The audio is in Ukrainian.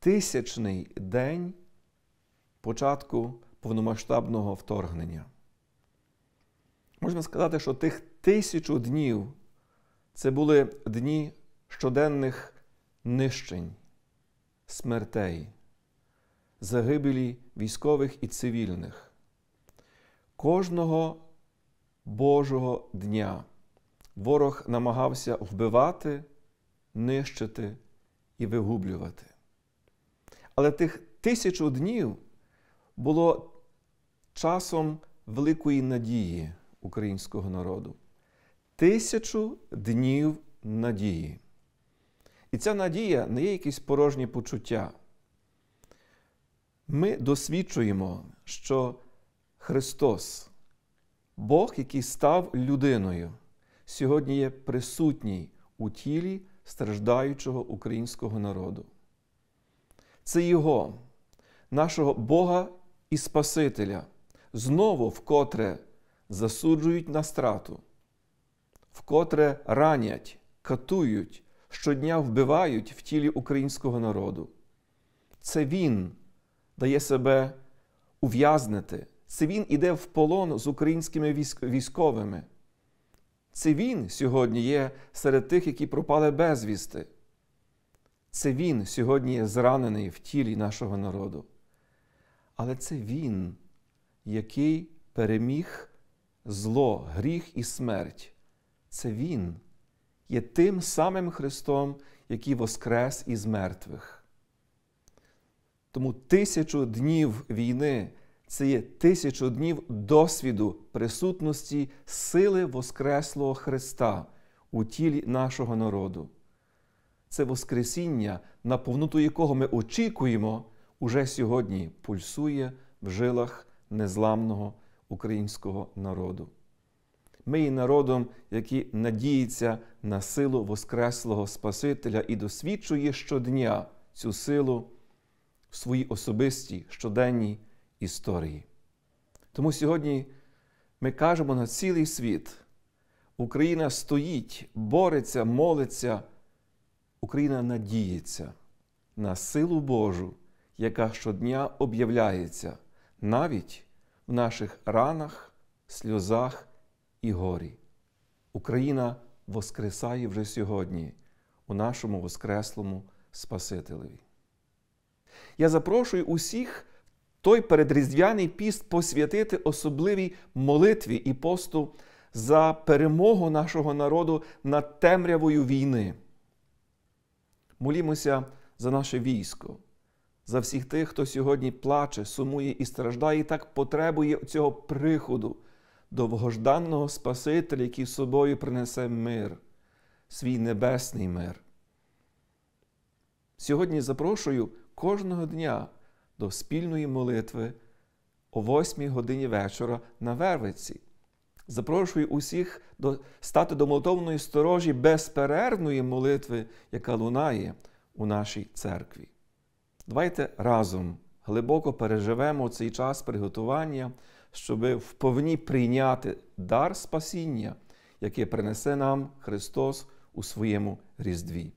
тисячний день початку повномасштабного вторгнення. Можна сказати, що тих тисячу днів це були дні щоденних нищень, смертей, загибелі військових і цивільних. Кожного Божого дня ворог намагався вбивати, нищити і вигублювати. Але тих тисячу днів було часом великої надії українського народу. Тисячу днів надії. І ця надія не є якісь порожні почуття. Ми досвідчуємо, що Христос, Бог, який став людиною, сьогодні є присутній у тілі страждаючого українського народу це Його, нашого Бога і Спасителя, знову вкотре засуджують на страту, вкотре ранять, катують, щодня вбивають в тілі українського народу. Це Він дає себе ув'язнити, це Він іде в полон з українськими військовими. Це він сьогодні є серед тих, які пропали безвісти. Це Він сьогодні є зранений в тілі нашого народу. Але це Він, який переміг зло, гріх і смерть. Це Він є тим самим Христом, який воскрес із мертвих. Тому тисячу днів війни це є тисячу днів досвіду присутності сили Воскреслого Христа у тілі нашого народу це Воскресіння, на повноту якого ми очікуємо, уже сьогодні пульсує в жилах незламного українського народу. Ми є народом, який надіється на силу Воскреслого Спасителя і досвідчує щодня цю силу в своїй особистій щоденній історії. Тому сьогодні ми кажемо на цілий світ: Україна стоїть, бореться, молиться Україна надіється на силу Божу, яка щодня об'являється навіть в наших ранах, сльозах і горі. Україна воскресає вже сьогодні у нашому Воскреслому Спасителеві. Я запрошую усіх той передріздвяний піст посвятити особливій молитві і посту за перемогу нашого народу над темрявою війни молімося за наше військо, за всіх тих, хто сьогодні плаче, сумує і страждає, і так потребує цього приходу, довгожданного Спасителя, який собою принесе мир, свій небесний мир. Сьогодні запрошую кожного дня до спільної молитви о 8 годині вечора на Вервиці. Запрошую усіх до, стати до молитовної сторожі безперервної молитви, яка лунає у нашій церкві. Давайте разом глибоко переживемо цей час приготування, щоб вповні прийняти дар спасіння, яке принесе нам Христос у своєму Різдві.